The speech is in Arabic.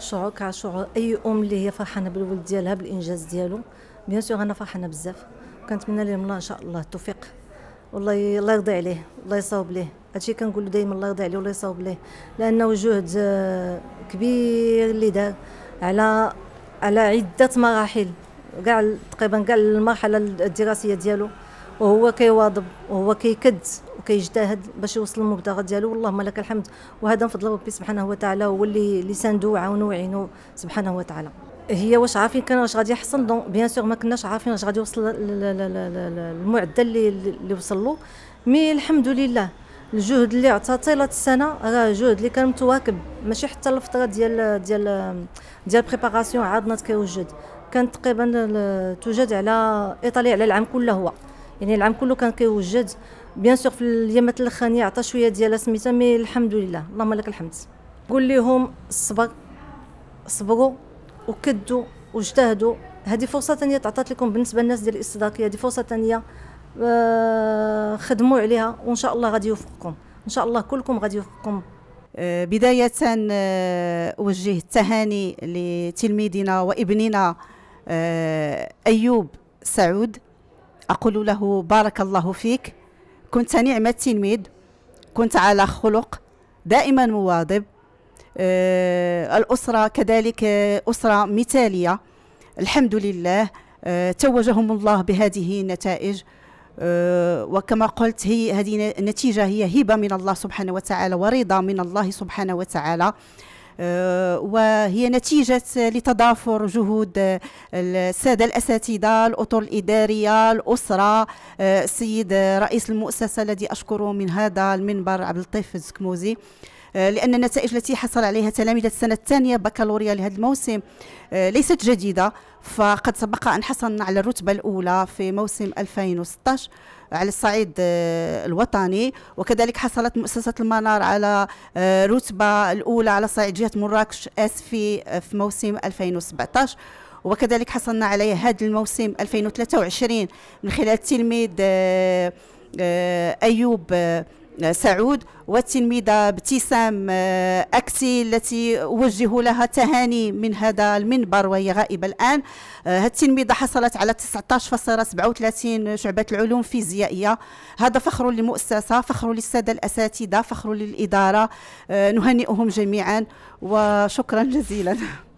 شعور كشعور اي ام اللي هي فرحانه بالولد ديالها بالانجاز ديالو بيان سور انا فرحانه بزاف وكنتمنى ليه من الله ان شاء الله التوفيق والله الله يرضي عليه الله يصاوب ليه هادشي كنقول له دائما الله يرضي عليه والله يصاوب ليه لانه جهد آه، كبير اللي دار على على عده مراحل كاع تقريبا كاع المرحله الدراسيه ديالو وهو كيواظب وهو كيكد وكيجتهد باش يوصل للمبتغى ديالو والله لك الحمد وهذا من فضل ربي سبحانه وتعالى هو اللي اللي ساندو وعاونو وعينو سبحانه وتعالى هي واش عارفين كان واش غادي يحصل دونك بيان سور ما كناش عارفين واش غادي يوصل المعدل اللي اللي وصل له مي الحمد لله الجهد اللي عطى طيلة السنة راه جهد اللي كان متواكب ماشي حتى الفترة ديال ديال ديال بريباراسيون عاد نات كيوجد كانت تقريبا توجد على ايطاليا على العام كله هو يعني العام كله كان كيوجد بيان سور في اليامات الاخرانيه عطى شويه ديالها سميتها مي الحمد لله اللهم لك الحمد قول لهم الصبر صبروا وكدوا واجتهدوا هذه فرصه ثانيه تعطات لكم بالنسبه للناس ديال الاستضاقيه هذه فرصه ثانيه آه، خدموا عليها وان شاء الله غادي يوفقكم ان شاء الله كلكم غادي يوفقكم آه، بداية آه، أوجه التهاني لتلميذنا وابننا أيوب سعود أقول له بارك الله فيك كنت نعم التلميذ كنت على خلق دائما مواظب آه الأسرة كذلك أسرة مثالية الحمد لله آه توجهم الله بهذه النتائج آه وكما قلت هي هذه النتيجة هي هبة من الله سبحانه وتعالى ورضا من الله سبحانه وتعالى وهي نتيجة لتضافر جهود السادة الأساتذة الأطر الإدارية الأسرة آه، السيد رئيس المؤسسة الذي أشكره من هذا المنبر عبد اللطيف الزكموزي آه، لان النتائج التي حصل عليها تلاميذ السنه الثانيه بكالوريا لهذا الموسم آه، ليست جديده فقد سبق ان حصلنا على الرتبه الاولى في موسم 2016 على الصعيد آه، الوطني وكذلك حصلت مؤسسة المنار على رتبة الأولى على صعيد جهة مراكش أسفي في موسم 2017 وكذلك حصلنا عليها هذا الموسم 2023 من خلال التلميذ أيوب سعود والتلميذة ابتسام آه، أكسي التي أوجه لها تهاني من هذا المنبر وهي غائبة الآن آه، هذه التلميذة حصلت على 19.37 شعبة العلوم فيزيائية هذا فخر للمؤسسة فخر للسادة الأساتذة فخر للإدارة آه، نهنئهم جميعا وشكرا جزيلا